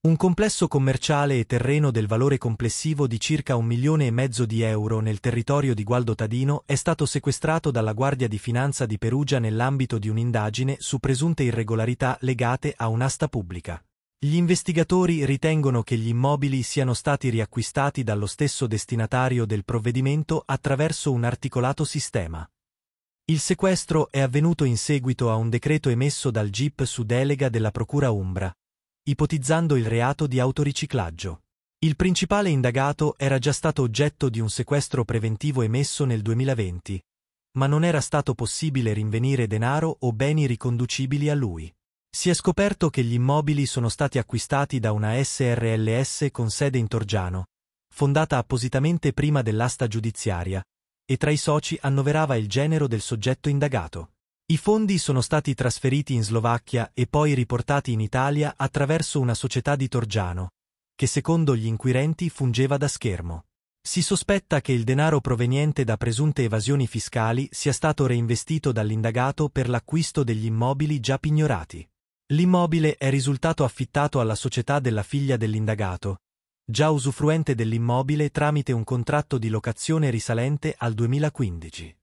un complesso commerciale e terreno del valore complessivo di circa un milione e mezzo di euro nel territorio di Gualdo Tadino è stato sequestrato dalla Guardia di Finanza di Perugia nell'ambito di un'indagine su presunte irregolarità legate a un'asta pubblica. Gli investigatori ritengono che gli immobili siano stati riacquistati dallo stesso destinatario del provvedimento attraverso un articolato sistema. Il sequestro è avvenuto in seguito a un decreto emesso dal GIP su delega della Procura Umbra, ipotizzando il reato di autoriciclaggio. Il principale indagato era già stato oggetto di un sequestro preventivo emesso nel 2020, ma non era stato possibile rinvenire denaro o beni riconducibili a lui. Si è scoperto che gli immobili sono stati acquistati da una SRLS con sede in Torgiano, fondata appositamente prima dell'asta giudiziaria, e tra i soci annoverava il genero del soggetto indagato. I fondi sono stati trasferiti in Slovacchia e poi riportati in Italia attraverso una società di Torgiano, che secondo gli inquirenti fungeva da schermo. Si sospetta che il denaro proveniente da presunte evasioni fiscali sia stato reinvestito dall'indagato per l'acquisto degli immobili già pignorati. L'immobile è risultato affittato alla società della figlia dell'indagato, già usufruente dell'immobile tramite un contratto di locazione risalente al 2015.